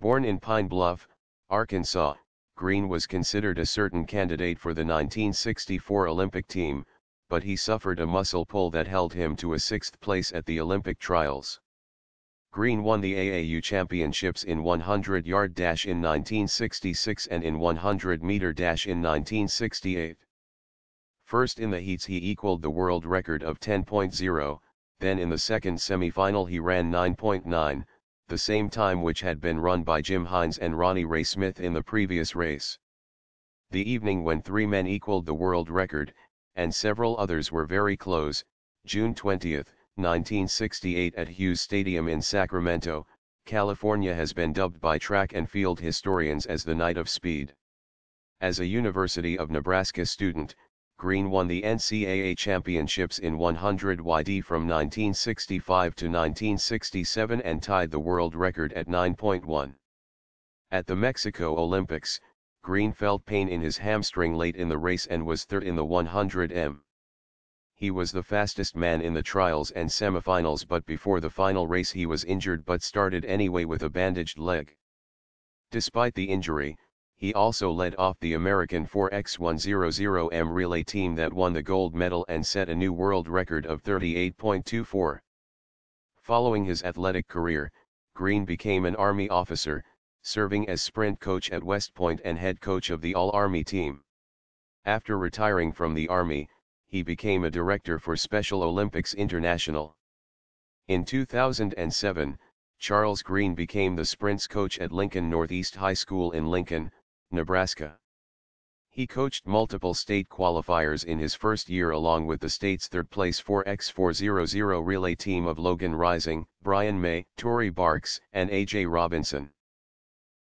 Born in Pine Bluff, Arkansas, Green was considered a certain candidate for the 1964 Olympic team, but he suffered a muscle pull that held him to a sixth place at the Olympic trials. Green won the AAU championships in 100 yard dash in 1966 and in 100 meter dash in 1968. First in the heats he equaled the world record of 10.0, then in the second semifinal he ran 9.9, the same time which had been run by Jim Hines and Ronnie Ray Smith in the previous race. The evening when three men equaled the world record, and several others were very close, June 20, 1968 at Hughes Stadium in Sacramento, California has been dubbed by track and field historians as the night of speed. As a University of Nebraska student, Green won the NCAA championships in 100 YD from 1965 to 1967 and tied the world record at 9.1. At the Mexico Olympics, Green felt pain in his hamstring late in the race and was third in the 100 m. He was the fastest man in the trials and semifinals but before the final race he was injured but started anyway with a bandaged leg. Despite the injury, he also led off the American 4x100m relay team that won the gold medal and set a new world record of 38.24. Following his athletic career, Green became an Army officer, serving as sprint coach at West Point and head coach of the All-Army team. After retiring from the Army, he became a director for Special Olympics International. In 2007, Charles Green became the sprints coach at Lincoln Northeast High School in Lincoln, Nebraska. He coached multiple state qualifiers in his first year along with the state's third-place 4x400 relay team of Logan Rising, Brian May, Tory Barks, and A.J. Robinson.